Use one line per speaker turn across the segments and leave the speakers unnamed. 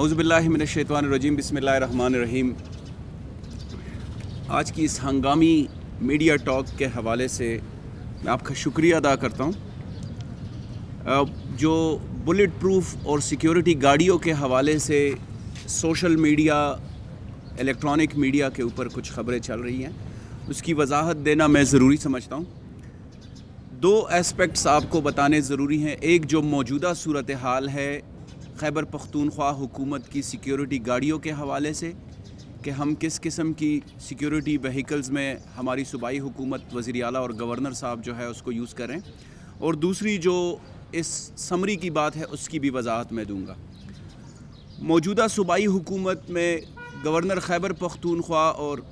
अज़बिल्लिमिनशैतवानरजीम रहीम आज की इस हंगामी मीडिया टॉक के हवाले से मैं आपका शुक्रिया अदा करता हूँ जो बुलेट प्रूफ और सिक्योरिटी गाड़ियों के हवाले से सोशल मीडिया इलेक्ट्रॉनिक मीडिया के ऊपर कुछ खबरें चल रही हैं उसकी वजाहत देना मैं ज़रूरी समझता हूँ दो एस्पेक्ट्स आपको बताने ज़रूरी हैं एक जो मौजूदा सूरत हाल है खैबर पख्तूनख्वा हुकूमत की सिक्योरिटी गाड़ियों के हवाले से कि हम किस किस्म की सिक्योरिटी वहीकल्स में हमारी सूबाई हुकूमत वज़ी अला और गवर्नर साहब जो है उसको यूज़ करें और दूसरी जो इस समरी की बात है उसकी भी वजाहत मैं दूँगा मौजूदा सूबाई हुकूमत में गवर्नर खैबर पख्तूनख्वा और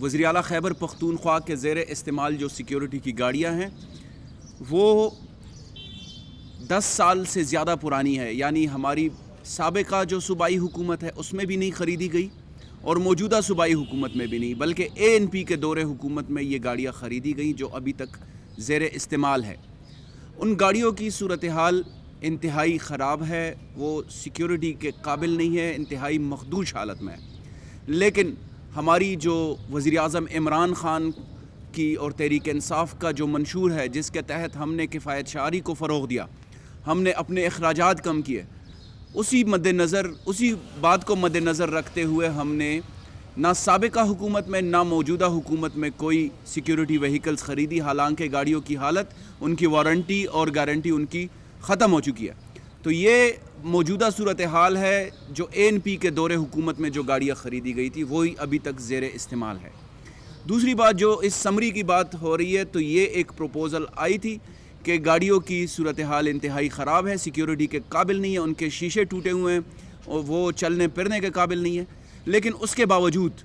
वज़ी अला खैबर पख्तूनख्वा के ज़ेर इस्तेमाल जो सिक्योरिटी की गाड़ियाँ हैं वो दस साल से ज़्यादा पुरानी है यानी हमारी सबका जो सूबाई हुकूमत है उसमें भी नहीं ख़रीदी गई और मौजूदा सूबाई हुकूमत में भी नहीं बल्कि ए एन पी के दौरे हुकूमत में ये गाड़ियाँ ख़रीदी गई जो अभी तक ज़ेर इस्तेमाल है उन गाड़ियों की सूरत हाल इंतहाई ख़राब है वो सिक्योरिटी के काबिल नहीं है इंतहाई मखदूश हालत में है लेकिन हमारी जो वज़ी अजम इमरान ख़ान की और तहरीक इंसाफ का जो मंशूर है जिसके तहत हमने किफ़ायत शारी को फ़रोग दिया हमने अपने अखराज कम किए उसी मद्दनज़र उसी बात को मद्दनज़र रखते हुए हमने ना सबका हुकूमत में ना मौजूदा हुकूमत में कोई सिक्योरिटी वहीकल्स ख़रीदी हालांकि गाड़ियों की हालत उनकी वारंटी और गारंटी उनकी ख़त्म हो चुकी है तो ये मौजूदा सूरत हाल है जो एन पी के दौरे हुकूमत में जो गाड़ियाँ ख़रीदी गई थी वही अभी तक ज़ेर इस्तेमाल है दूसरी बात जो इस समरी की बात हो रही है तो ये एक प्रपोज़ल आई थी कि गाड़ियों की सूरत हाल इंतहाई ख़राब है सिक्योरिटी के काबिल नहीं है उनके शीशे टूटे हुए हैं और वो चलने फिरने के काबिल नहीं है लेकिन उसके बावजूद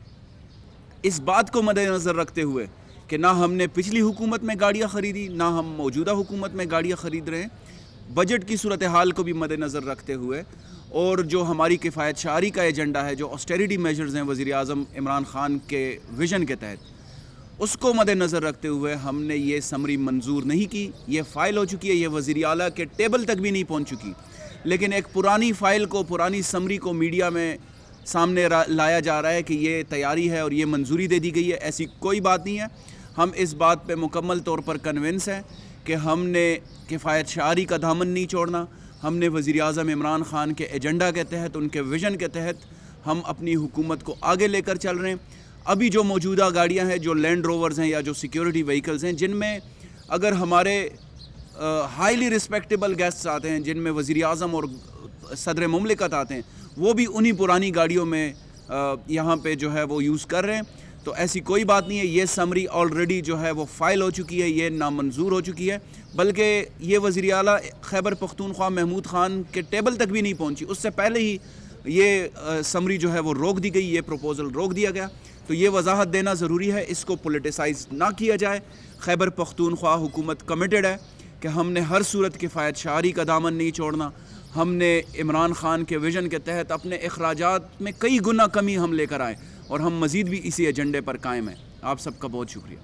इस बात को मद्नज़र रखते हुए कि ना हमने पिछली हुकूमत में गाड़ियाँ ख़रीदी ना हम मौजूदा हुकूमत में गाड़ियाँ ख़रीद रहे हैं बजट की सूरत हाल को भी मद्नज़र रखते हुए और जो हमारी किफ़ायत शारी का एजेंडा है जो ऑस्टेरिटी मेजर्स हैं वज़ी अजम इमरान ख़ान के विज़न के तहत उसको मद्देनज़र रखते हुए हमने ये समरी मंजूर नहीं की ये फ़ाइल हो चुकी है ये वज़ी अला के टेबल तक भी नहीं पहुँच चुकी लेकिन एक पुरानी फ़ाइल को पुरानी समरी को मीडिया में सामने लाया जा रहा है कि ये तैयारी है और ये मंजूरी दे दी गई है ऐसी कोई बात नहीं है हम इस बात पे मुकम्मल तौर पर कन्विंस हैं कि हमने किफ़ायत शारी का दामन नहीं छोड़ना हमने वज़ी अजम इमरान ख़ान के एजेंडा के तहत उनके विजन के तहत हम अपनी हुकूमत को आगे लेकर चल रहे हैं अभी जो मौजूदा गाड़ियां हैं जो लैंड रोवर्स हैं या जो सिक्योरिटी व्हीकल्स हैं जिनमें अगर हमारे हाईली रिस्पेक्टेबल गेस्ट्स आते हैं जिनमें वज़ी अजम और सदर ममलिकत आते हैं वो भी उन्हीं पुरानी गाड़ियों में यहाँ पे जो है वो यूज़ कर रहे हैं तो ऐसी कोई बात नहीं है ये समरी ऑलरेडी जो है वो फ़ाइल हो चुकी है ये नामंजूर हो चुकी है बल्कि ये वज़ी अला खैबर पख्तूनख्वा महमूद ख़ान के टेबल तक भी नहीं पहुँची उससे पहले ही ये समरी जो है वो रोक दी गई ये प्रपोज़ल रोक दिया गया तो ये वजाहत देना ज़रूरी है इसको पोलिटिसाइज ना किया जाए खैबर पख्तूनख्वा हुकूमत कमिटेड है कि हमने हर सूरत किफ़ायत शारी का दामन नहीं छोड़ना हमने इमरान ख़ान के विज़न के तहत अपने अखराज में कई गुना कमी हम लेकर आए और हम मज़ीद भी इसी एजेंडे पर कायम हैं आप सबका बहुत शुक्रिया